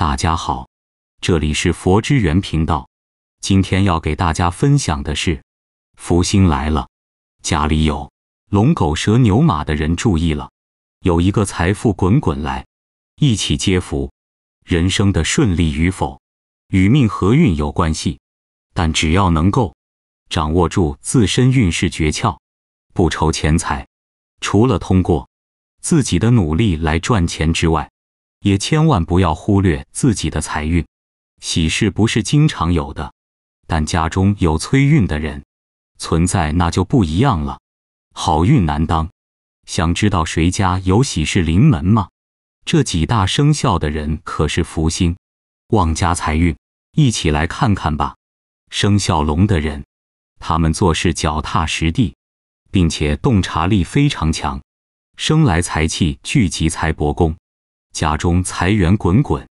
大家好，这里是佛之源频道。今天要给大家分享的是，福星来了，家里有龙狗蛇牛马的人注意了，有一个财富滚滚来，一起接福。人生的顺利与否，与命和运有关系，但只要能够掌握住自身运势诀窍，不愁钱财。除了通过自己的努力来赚钱之外。也千万不要忽略自己的财运，喜事不是经常有的，但家中有催运的人存在，那就不一样了，好运难当。想知道谁家有喜事临门吗？这几大生肖的人可是福星，旺家财运，一起来看看吧。生肖龙的人，他们做事脚踏实地，并且洞察力非常强，生来财气聚集财帛宫。家中财源滚滚，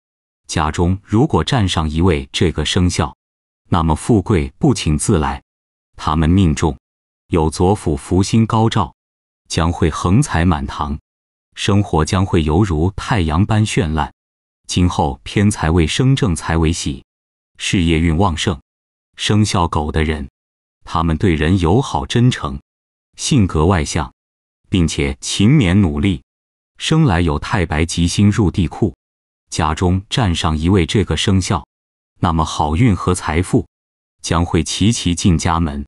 家中如果站上一位这个生肖，那么富贵不请自来。他们命中有左辅福星高照，将会横财满堂，生活将会犹如太阳般绚烂。今后偏财为生，正财为喜，事业运旺盛。生肖狗的人，他们对人友好真诚，性格外向，并且勤勉努力。生来有太白吉星入地库，家中站上一位这个生肖，那么好运和财富将会齐齐进家门。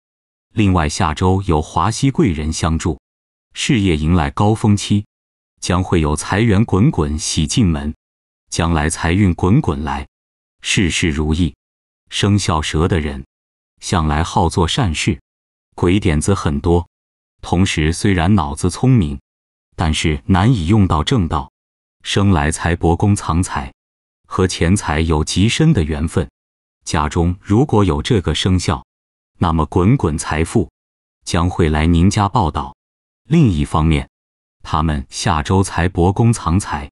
另外下周有华西贵人相助，事业迎来高峰期，将会有财源滚滚喜进门，将来财运滚滚来，事事如意。生肖蛇的人向来好做善事，鬼点子很多，同时虽然脑子聪明。但是难以用到正道，生来财帛宫藏财，和钱财有极深的缘分。家中如果有这个生肖，那么滚滚财富将会来您家报道。另一方面，他们下周财帛宫藏财，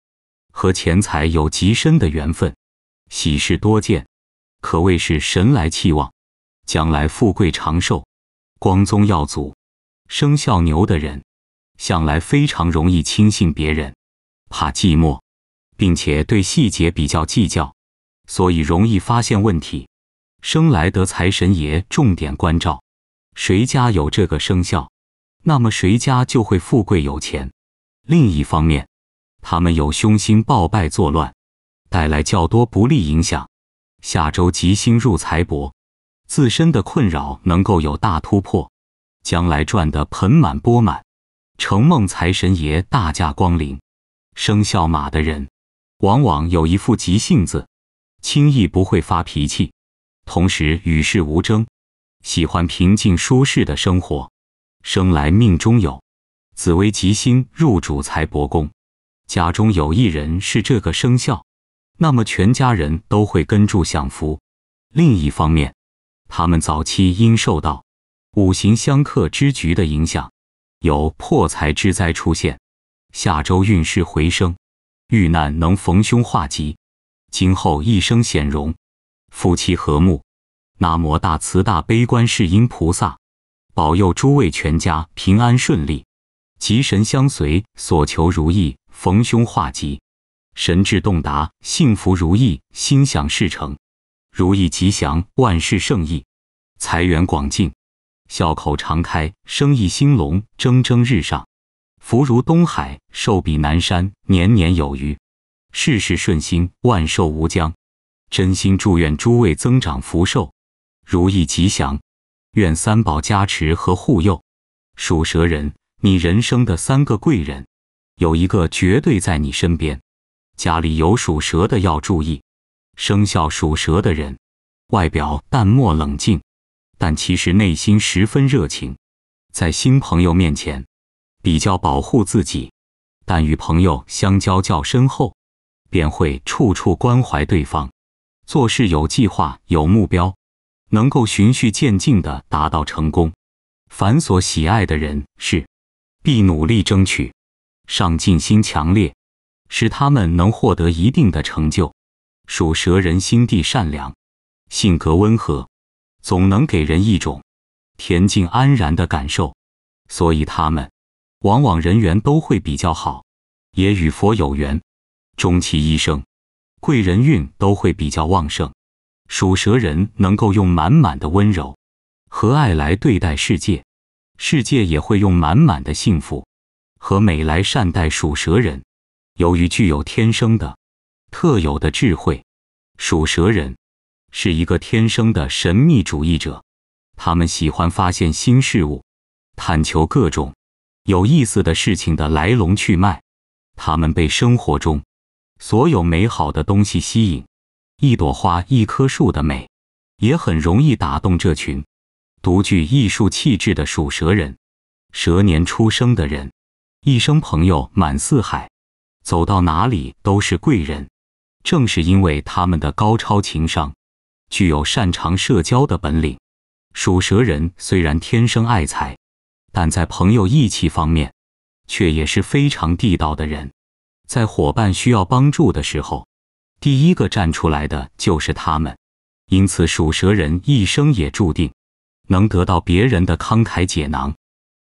和钱财有极深的缘分，喜事多见，可谓是神来气旺，将来富贵长寿，光宗耀祖。生肖牛的人。向来非常容易轻信别人，怕寂寞，并且对细节比较计较，所以容易发现问题。生来得财神爷重点关照，谁家有这个生肖，那么谁家就会富贵有钱。另一方面，他们有凶星暴败作乱，带来较多不利影响。下周吉星入财帛，自身的困扰能够有大突破，将来赚得盆满钵满。承梦财神爷大驾光临，生肖马的人往往有一副急性子，轻易不会发脾气，同时与世无争，喜欢平静舒适的生活。生来命中有紫薇吉星入主财帛宫，家中有一人是这个生肖，那么全家人都会跟住享福。另一方面，他们早期因受到五行相克之局的影响。有破财之灾出现，下周运势回升，遇难能逢凶化吉，今后一生显荣，夫妻和睦。南无大慈大悲观世音菩萨，保佑诸位全家平安顺利，吉神相随，所求如意，逢凶化吉，神智洞达，幸福如意，心想事成，如意吉祥，万事胜意，财源广进。笑口常开，生意兴隆，蒸蒸日上，福如东海，寿比南山，年年有余，事事顺心，万寿无疆。真心祝愿诸位增长福寿，如意吉祥。愿三宝加持和护佑。属蛇人，你人生的三个贵人，有一个绝对在你身边。家里有属蛇的要注意。生肖属蛇的人，外表淡漠冷静。但其实内心十分热情，在新朋友面前比较保护自己，但与朋友相交较深后，便会处处关怀对方，做事有计划、有目标，能够循序渐进的达到成功。凡所喜爱的人事，必努力争取，上进心强烈，使他们能获得一定的成就。属蛇人心地善良，性格温和。总能给人一种恬静安然的感受，所以他们往往人缘都会比较好，也与佛有缘。终其一生，贵人运都会比较旺盛。属蛇人能够用满满的温柔和爱来对待世界，世界也会用满满的幸福和美来善待属蛇人。由于具有天生的特有的智慧，属蛇人。是一个天生的神秘主义者，他们喜欢发现新事物，探求各种有意思的事情的来龙去脉。他们被生活中所有美好的东西吸引，一朵花一棵树的美，也很容易打动这群独具艺术气质的属蛇人。蛇年出生的人，一生朋友满四海，走到哪里都是贵人。正是因为他们的高超情商。具有擅长社交的本领，属蛇人虽然天生爱财，但在朋友义气方面，却也是非常地道的人。在伙伴需要帮助的时候，第一个站出来的就是他们。因此，属蛇人一生也注定能得到别人的慷慨解囊。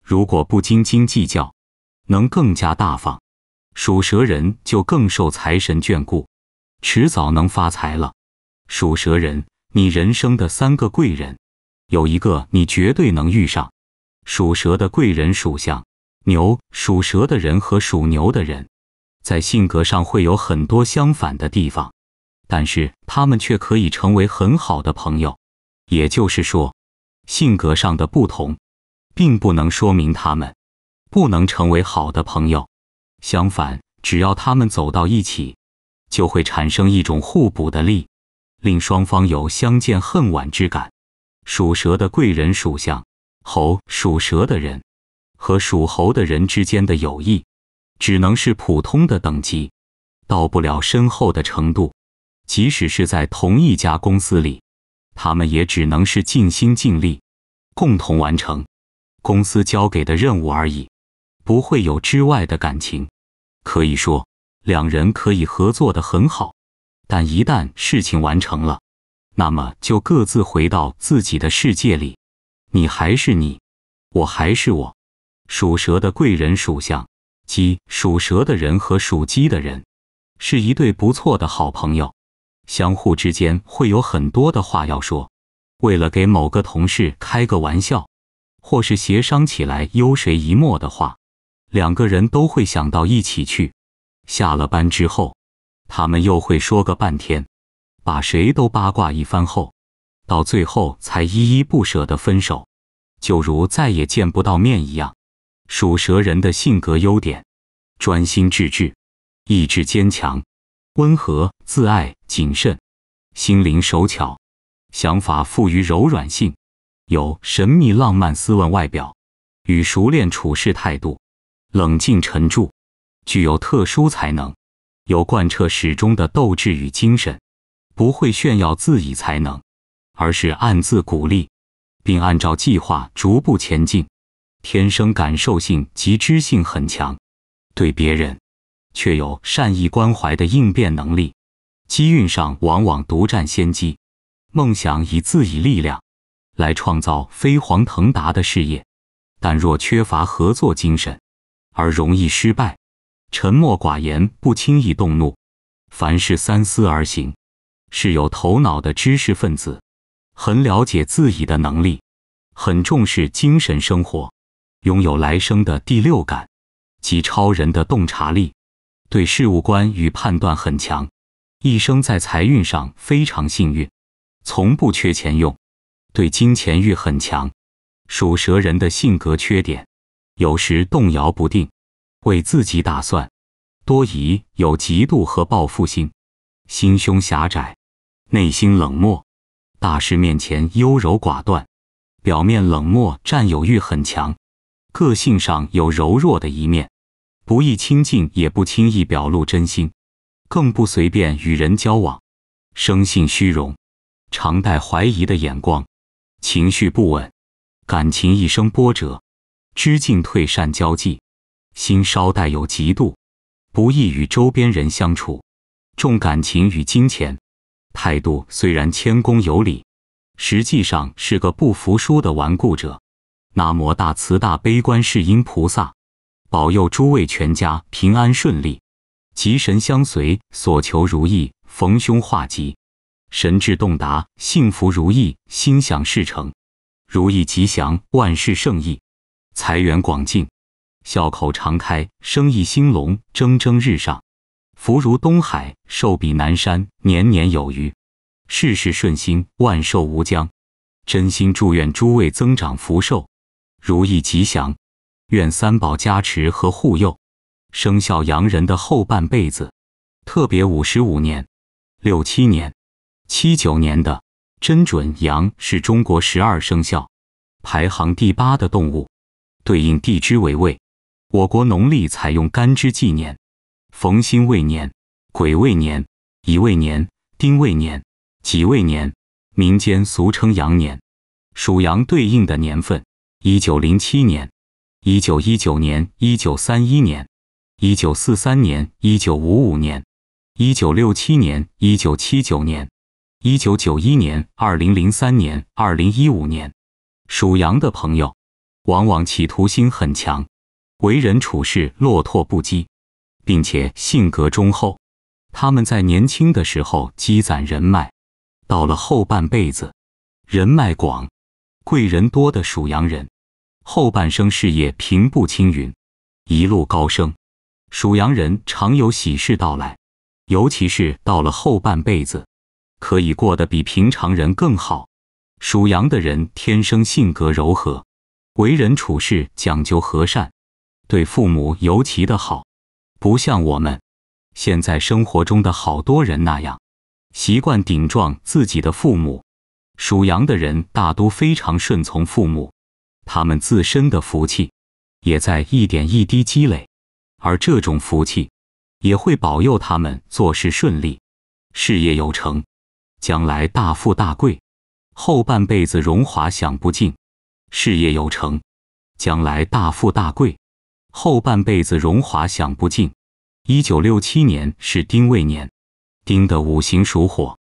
如果不斤斤计较，能更加大方，属蛇人就更受财神眷顾，迟早能发财了。属蛇人，你人生的三个贵人，有一个你绝对能遇上。属蛇的贵人属相牛，属蛇的人和属牛的人，在性格上会有很多相反的地方，但是他们却可以成为很好的朋友。也就是说，性格上的不同，并不能说明他们不能成为好的朋友。相反，只要他们走到一起，就会产生一种互补的力。令双方有相见恨晚之感。属蛇的贵人属相猴，属蛇的人和属猴的人之间的友谊，只能是普通的等级，到不了深厚的程度。即使是在同一家公司里，他们也只能是尽心尽力，共同完成公司交给的任务而已，不会有之外的感情。可以说，两人可以合作的很好。但一旦事情完成了，那么就各自回到自己的世界里。你还是你，我还是我。属蛇的贵人属相鸡，属蛇的人和属鸡的人是一对不错的好朋友，相互之间会有很多的话要说。为了给某个同事开个玩笑，或是协商起来优谁一默的话，两个人都会想到一起去。下了班之后。他们又会说个半天，把谁都八卦一番后，到最后才依依不舍的分手，就如再也见不到面一样。属蛇人的性格优点：专心致志，意志坚强，温和自爱，谨慎，心灵手巧，想法富于柔软性，有神秘浪漫斯文外表，与熟练处事态度，冷静沉著，具有特殊才能。有贯彻始终的斗志与精神，不会炫耀自己才能，而是暗自鼓励，并按照计划逐步前进。天生感受性及知性很强，对别人却有善意关怀的应变能力。机运上往往独占先机，梦想以自己力量来创造飞黄腾达的事业，但若缺乏合作精神，而容易失败。沉默寡言，不轻易动怒，凡事三思而行，是有头脑的知识分子，很了解自己的能力，很重视精神生活，拥有来生的第六感及超人的洞察力，对事物观与判断很强，一生在财运上非常幸运，从不缺钱用，对金钱欲很强。属蛇人的性格缺点，有时动摇不定。为自己打算，多疑，有嫉妒和报复心，心胸狭窄，内心冷漠，大事面前优柔寡断，表面冷漠，占有欲很强，个性上有柔弱的一面，不易亲近，也不轻易表露真心，更不随便与人交往，生性虚荣，常带怀疑的眼光，情绪不稳，感情一生波折，知进退，善交际。心稍带有嫉妒，不易与周边人相处，重感情与金钱，态度虽然谦恭有礼，实际上是个不服输的顽固者。南无大慈大悲观世音菩萨，保佑诸位全家平安顺利，吉神相随，所求如意，逢凶化吉，神智洞达，幸福如意，心想事成，如意吉祥，万事胜意，财源广进。笑口常开，生意兴隆，蒸蒸日上，福如东海，寿比南山，年年有余，事事顺心，万寿无疆。真心祝愿诸位增长福寿，如意吉祥，愿三宝加持和护佑生肖羊人的后半辈子，特别五十五年、六七年、七九年的真准羊是中国十二生肖排行第八的动物，对应地支为未。我国农历采用干支纪年，逢辛未年、癸未年、乙未年、丁未年、己未年，民间俗称羊年。属羊对应的年份：一九零七年、一九一九年、一九三一年、一九四三年、一九五五年、一九六七年、一九七九年、一九九一年、二零零三年、二零一五年。属羊的朋友，往往企图心很强。为人处事落拓不羁，并且性格忠厚。他们在年轻的时候积攒人脉，到了后半辈子，人脉广、贵人多的属羊人，后半生事业平步青云，一路高升。属羊人常有喜事到来，尤其是到了后半辈子，可以过得比平常人更好。属羊的人天生性格柔和，为人处事讲究和善。对父母尤其的好，不像我们现在生活中的好多人那样，习惯顶撞自己的父母。属羊的人大都非常顺从父母，他们自身的福气也在一点一滴积累，而这种福气也会保佑他们做事顺利，事业有成，将来大富大贵，后半辈子荣华享不尽。事业有成，将来大富大贵。后半辈子荣华享不尽。一九六七年是丁未年，丁的五行属火，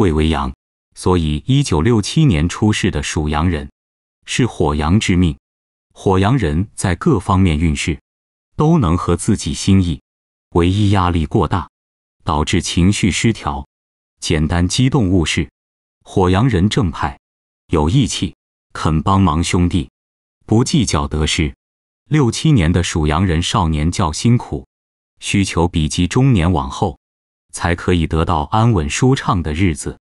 未为阳，所以一九六七年出世的属羊人是火阳之命。火阳人在各方面运势都能合自己心意，唯一压力过大，导致情绪失调，简单激动误事。火阳人正派，有义气，肯帮忙兄弟，不计较得失。六七年的属羊人少年较辛苦，需求比及中年往后，才可以得到安稳舒畅的日子。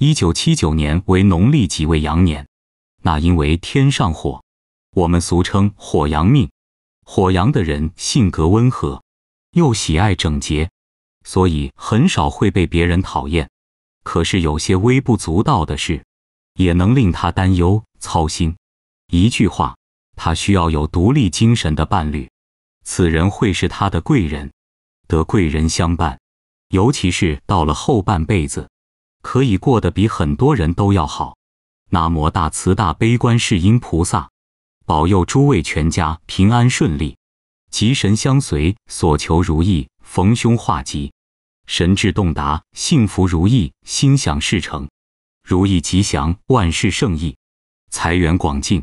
一九七九年为农历己未羊年，那因为天上火，我们俗称火羊命。火羊的人性格温和，又喜爱整洁，所以很少会被别人讨厌。可是有些微不足道的事，也能令他担忧操心。一句话。他需要有独立精神的伴侣，此人会是他的贵人，得贵人相伴，尤其是到了后半辈子，可以过得比很多人都要好。南无大慈大悲观世音菩萨，保佑诸位全家平安顺利，吉神相随，所求如意，逢凶化吉，神智洞达，幸福如意，心想事成，如意吉祥，万事胜意，财源广进。